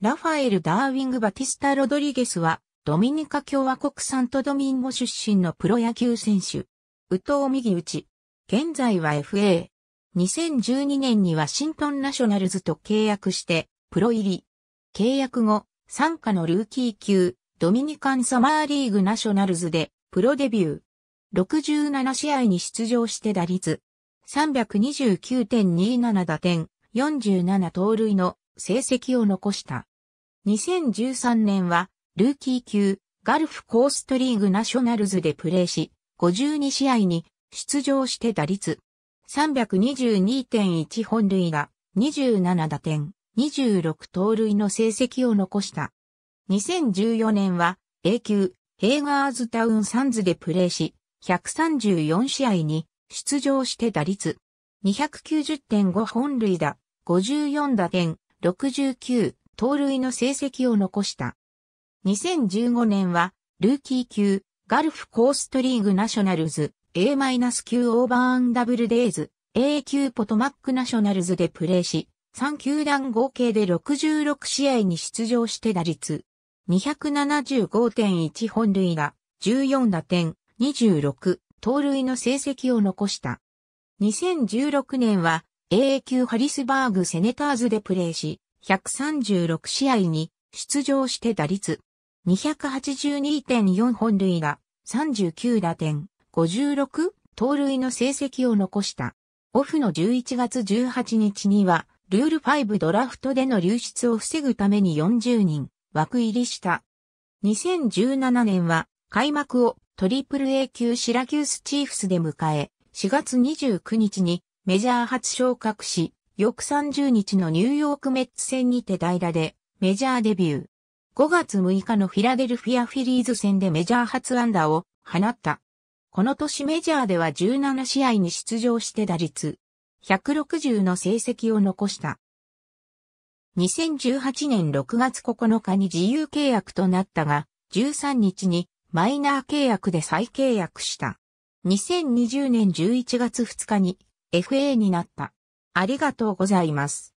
ラファエル・ダーウィング・バティスタ・ロドリゲスは、ドミニカ共和国サントドミンゴ出身のプロ野球選手。宇藤右打ち。現在は FA。2012年にワシントンナショナルズと契約して、プロ入り。契約後、参加のルーキー級、ドミニカンサマーリーグナショナルズで、プロデビュー。67試合に出場して打率。329.27打点、47盗塁の成績を残した。2013年は、ルーキー級、ガルフコーストリーグナショナルズでプレーし、52試合に出場して打率322.1本塁打、27打点、26盗塁の成績を残した。2014年は A 級ヘイガーズタウンサンズでプレーし、134試合に出場して打率290.5本塁打、54打点、69盗塁の成績を残した。2015年は、ルーキー級、ガルフコーストリーグナショナルズ、A-9 オーバーアンダブルデイズ、A 級ポトマックナショナルズでプレーし、3球団合計で66試合に出場して打率、275.1本塁打、14打点、26、盗塁の成績を残した。2016年は AA 級ハリスバーグセネターズでプレーし、136試合に出場して打率282.4本塁打、39打点、56盗塁の成績を残した。オフの11月18日には、ルール5ドラフトでの流出を防ぐために40人枠入りした。2017年は開幕をトリプル A 級シラキュースチーフスで迎え、4月29日にメジャー初昇格し、翌30日のニューヨークメッツ戦にて代打でメジャーデビュー。5月6日のフィラデルフィアフィリーズ戦でメジャー初安打を放った。この年メジャーでは17試合に出場して打率160の成績を残した。2018年6月9日に自由契約となったが、13日にマイナー契約で再契約した。2020年11月2日に FA になった。ありがとうございます。